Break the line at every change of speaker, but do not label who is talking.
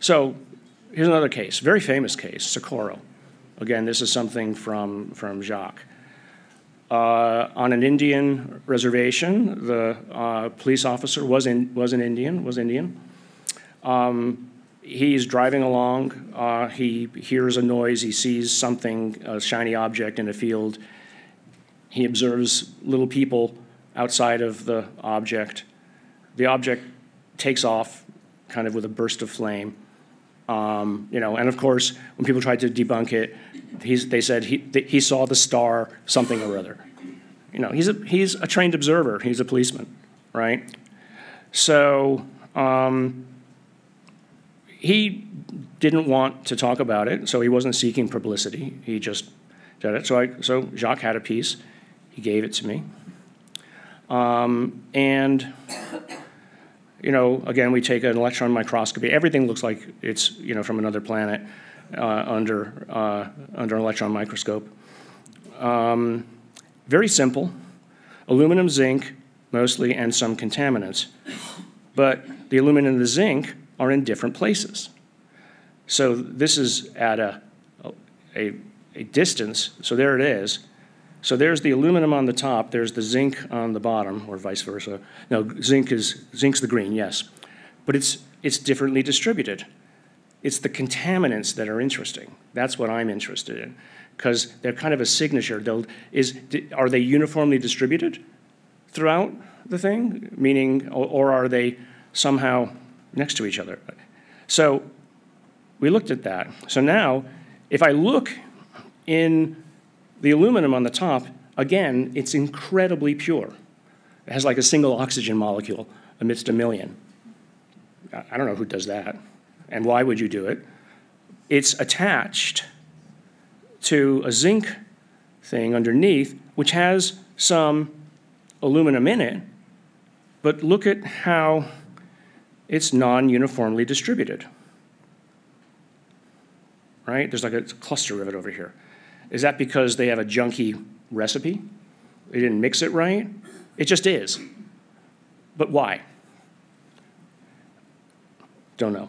So here's another case, very famous case, Socorro. Again, this is something from, from Jacques. Uh, on an Indian reservation, the uh, police officer was, in, was an Indian, was Indian. Um, he's driving along, uh, he hears a noise, he sees something, a shiny object in a field. He observes little people outside of the object. The object takes off kind of with a burst of flame um, you know, and of course, when people tried to debunk it, they said he, th he saw the star something or other. You know, he's a, he's a trained observer. He's a policeman, right? So um, he didn't want to talk about it, so he wasn't seeking publicity. He just did it. So, I, so Jacques had a piece. He gave it to me. Um, and you know, again, we take an electron microscopy. Everything looks like it's, you know, from another planet uh, under, uh, under an electron microscope. Um, very simple. Aluminum, zinc, mostly, and some contaminants. But the aluminum and the zinc are in different places. So this is at a, a, a distance. So there it is. So there's the aluminum on the top, there's the zinc on the bottom, or vice versa. Now zinc is zinc's the green, yes. But it's it's differently distributed. It's the contaminants that are interesting. That's what I'm interested in. Because they're kind of a signature. They'll, is, are they uniformly distributed throughout the thing? Meaning, or, or are they somehow next to each other? So we looked at that. So now, if I look in the aluminum on the top, again, it's incredibly pure. It has like a single oxygen molecule amidst a million. I don't know who does that and why would you do it. It's attached to a zinc thing underneath, which has some aluminum in it, but look at how it's non-uniformly distributed. Right? There's like a cluster of it over here. Is that because they have a junky recipe? They didn't mix it right? It just is. But why? Don't know.